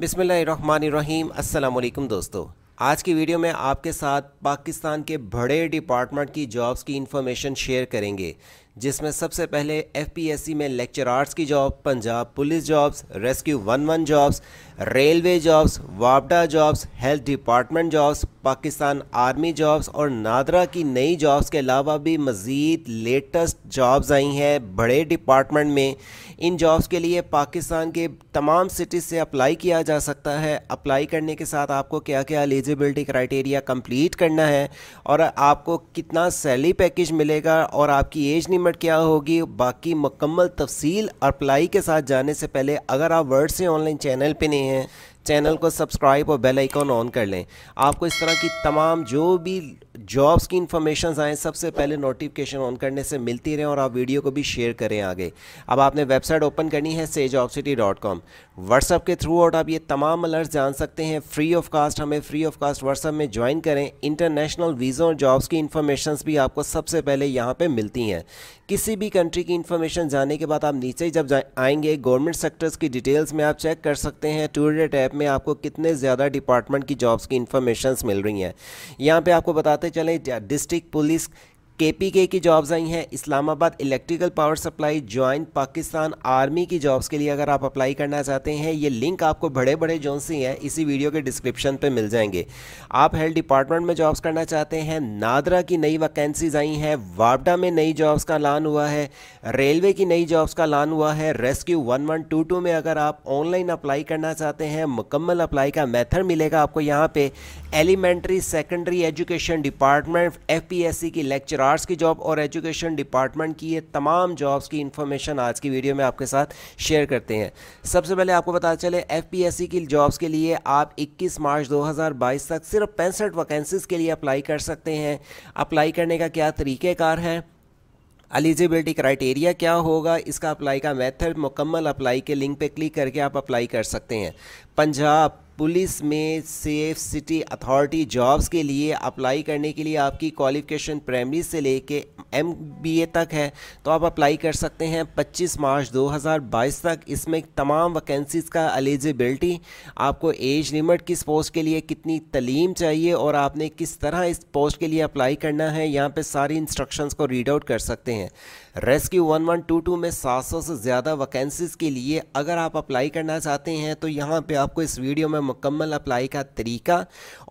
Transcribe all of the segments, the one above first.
बिसमीम अल्लाम दोस्तों आज की वीडियो में आपके साथ पाकिस्तान के बड़े डिपार्टमेंट की जॉब्स की इन्फॉर्मेशन शेयर करेंगे जिसमें सबसे पहले एफ में आर्ट्स की job Punjab police jobs rescue one one jobs railway jobs वापडा jobs health department jobs Pakistan army jobs और नादरा की नई जॉब्स के अलावा भी मज़ीद लेटेस्ट जॉब्स आई हैं बड़े डिपार्टमेंट में इन जॉब्स के लिए पाकिस्तान के तमाम सिटीज़ से अप्लाई किया जा सकता है अप्लाई करने के साथ आपको क्या क्या एलिजिबिलिटी क्राइटेरिया कम्प्लीट करना है और आपको कितना सैलरी पैकेज मिलेगा और आपकी एज नहीं पेमेंट क्या होगी बाकी मकम्मल तफसील अप्लाई के साथ जाने से पहले अगर आप वर्ड से ऑनलाइन चैनल पे नहीं हैं चैनल को सब्सक्राइब और बेल आइकॉन ऑन कर लें आपको इस तरह की तमाम जो भी जॉब्स की इन्फॉर्मेशन आए सबसे पहले नोटिफिकेशन ऑन करने से मिलती रहें और आप वीडियो को भी शेयर करें आगे अब आपने वेबसाइट ओपन करनी है sage of city dot com WhatsApp के थ्रू आउट आप ये तमाम अलर्ट जान सकते हैं फ्री ऑफ कास्ट हमें फ्री ऑफ कास्ट व्हाट्सअप में ज्वाइन करें इंटरनेशनल वीजा और जॉब्स की इन्फॉर्मेशन भी आपको सबसे पहले यहाँ पर मिलती हैं किसी भी कंट्री की इन्फॉर्मेशन जाने के बाद आप नीचे जब आएंगे गवर्नमेंट सेक्टर्स की डिटेल्स में आप चेक कर सकते हैं डेट ऐप में आपको कितने ज़्यादा डिपार्टमेंट की जॉब्स की इन्फॉर्मेशन मिल रही हैं यहाँ पर आपको बताते बताते चले डिस्ट्रिक्ट पुलिस केपीके की जॉब्स आई हैं Islamabad electrical power supply join Pakistan army की जॉब्स के लिए अगर आप अप्लाई करना चाहते हैं ये लिंक आपको बड़े बड़े जोन से हैं इसी वीडियो के डिस्क्रिप्शन पे मिल जाएंगे आप हेल्थ डिपार्टमेंट में जॉब्स करना चाहते हैं नादरा की नई वैकेंसीज आई हैं वापडा में नई जॉब्स का लान हुआ है रेलवे की नई जॉब्स का ऐलान हुआ है रेस्क्यू वन में अगर आप ऑनलाइन अप्लाई करना चाहते हैं मुकम्मल अप्लाई का मेथड मिलेगा आपको यहाँ पर elementary secondary education department F की लेक्चरार आर्ट्स की जॉब और एजुकेशन डिपार्टमेंट की ये तमाम जॉब्स की इन्फॉर्मेशन आज की वीडियो में आपके साथ शेयर करते हैं सबसे पहले आपको पता चले एफ की जॉब्स के लिए आप इक्कीस मार्च दो तक सिर्फ पैंसठ वैकेंसीज के लिए अप्लाई कर सकते हैं अप्लाई करने का क्या तरीक़ेकार है एलिजिबिलिटी क्राइटेरिया क्या होगा इसका अप्लाई का मेथड मुकम्मल अप्लाई के लिंक पे क्लिक करके आप अप्लाई कर सकते हैं पंजाब पुलिस में सेफ सिटी अथॉरिटी जॉब्स के लिए अप्लाई करने के लिए आपकी क्वालिफिकेशन प्राइमरी से लेके एम बी ए तक है तो आप अप्लाई कर सकते हैं 25 मार्च 2022 तक इसमें तमाम वैकेंसीज़ का एलिजिबिलिटी आपको एज लिमिट किस पोस्ट के लिए कितनी तलीम चाहिए और आपने किस तरह इस पोस्ट के लिए अप्लाई करना है यहाँ पर सारी इंस्ट्रक्शन को रीड आउट कर सकते हैं रेस्क्यू 1122 में 700 से ज़्यादा वैकेंसीज़ के लिए अगर आप अप्लाई करना चाहते हैं तो यहाँ पर आपको इस वीडियो में मुकम्मल अप्लाई का तरीका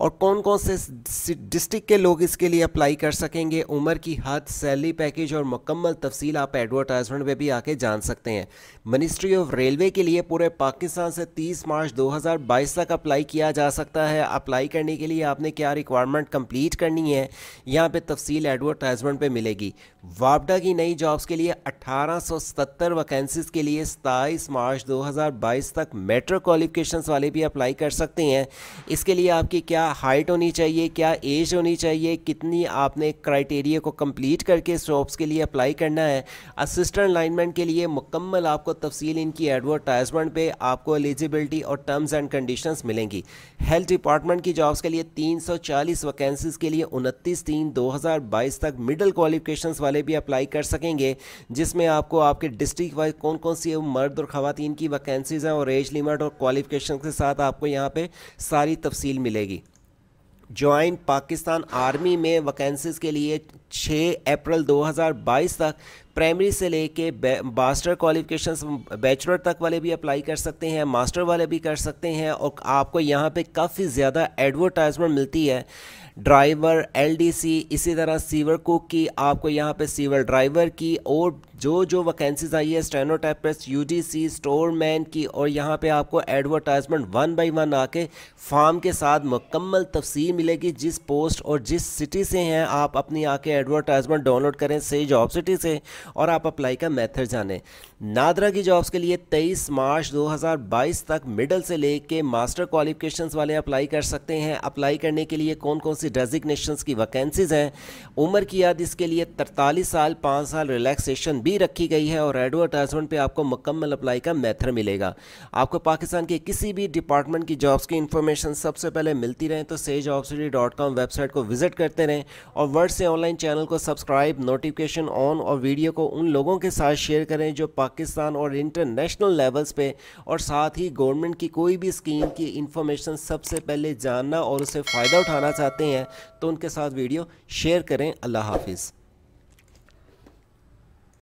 और कौन कौन से डिस्ट्रिक्ट के लोग इसके लिए अप्लाई कर सकेंगे उम्र की हद सैलरी पैकेज और मुकम्मल तफसील आप एडवर्टाइजमेंट में भी आके जान सकते हैं मिनिस्ट्री ऑफ रेलवे के लिए पूरे पाकिस्तान से 30 मार्च 2022 तक अप्लाई किया जा सकता है अप्लाई करने के लिए आपने क्या रिक्वायरमेंट कंप्लीट करनी है यहाँ पे तफसील एडवर्टाइजमेंट पे मिलेगी वापडा की नई जॉब्स के लिए 1870 वैकेंसीज के लिए सताईस मार्च 2022 तक मेट्रो क्वालिफिकेशंस वाले भी अप्लाई कर कर सकते हैं इसके लिए आपकी क्या हाइट होनी चाहिए क्या एज होनी चाहिए कितनी आपने क्राइटेरिया को कंप्लीट करके इस के लिए अप्लाई करना है असिस्टेंट अलाइनमेंट के लिए मुकम्मल आपको तफसील इनकी एडवर्टाइजमेंट पे आपको एलिजिबिलिटी और टर्म्स एंड कंडीशंस मिलेंगी हेल्थ डिपार्टमेंट की जॉब्स के लिए 340 वैकेंसीज के लिए उनतीस तीन 2022 तक मिडिल क्वालिफिकेशन वाले भी अप्लाई कर सकेंगे जिसमें आपको आपके डिस्ट्रिक्ट वाइज कौन कौन सी मर्द और खातन की वैकेंसीज़ हैं और एज लिमिट और क्वालिफिकेशन के साथ आपको यहाँ पे सारी तफसील मिलेगी ज्वाइन पाकिस्तान आर्मी में वैकेंसीज़ के लिए 6 अप्रैल 2022 तक प्राइमरी से लेके मास्टर क्वालिफिकेशन बैचलर तक वाले भी अप्लाई कर सकते हैं मास्टर वाले भी कर सकते हैं और आपको यहाँ पे काफ़ी ज़्यादा एडवर्टाइजमेंट मिलती है ड्राइवर एलडीसी इसी तरह सीवर कुक की आपको यहाँ पे सीवर ड्राइवर की और जो जो वैकेंसीज आई है स्टेनोटाइपिस्ट यूडीसी स्टोरमैन की और यहाँ पे आपको एडवर्टाइजमेंट वन बाय वन आके फार्म के साथ मुकम्मल तफसील मिलेगी जिस पोस्ट और जिस सिटी से हैं आप अपनी आके एडवर्टाइजमेंट डाउनलोड करें से जॉब सिटी से और आप अप्लाई का मेथड जानें नादरा की जॉब्स के लिए 23 मार्च 2022 तक मिडल से लेके मास्टर क्वालिफिकेशंस वाले अप्लाई कर सकते हैं अप्लाई करने के लिए कौन कौन सी डेजिग्नेशंस की वैकेंसीज़ हैं उम्र की याद इसके लिए तरतालीस साल पाँच साल रिलैक्सेशन भी रखी गई है और एडवर्टाइजमेंट पर आपको मुकम्मल अप्लाई का मैथड मिलेगा आपको पाकिस्तान के किसी भी डिपार्टमेंट की जॉब्स की इन्फॉर्मेशन सबसे पहले मिलती रहे तो सेज वेबसाइट को विजिट करते रहें और वर्ड से ऑनलाइन चैनल को सब्सक्राइब नोटिफिकेशन ऑन और वीडियो को उन लोगों के साथ शेयर करें जो पाकिस्तान और इंटरनेशनल लेवल्स पे और साथ ही गवर्नमेंट की कोई भी स्कीम की इंफॉर्मेशन सबसे पहले जानना और उसे फ़ायदा उठाना चाहते हैं तो उनके साथ वीडियो शेयर करें अल्लाह हाफिज़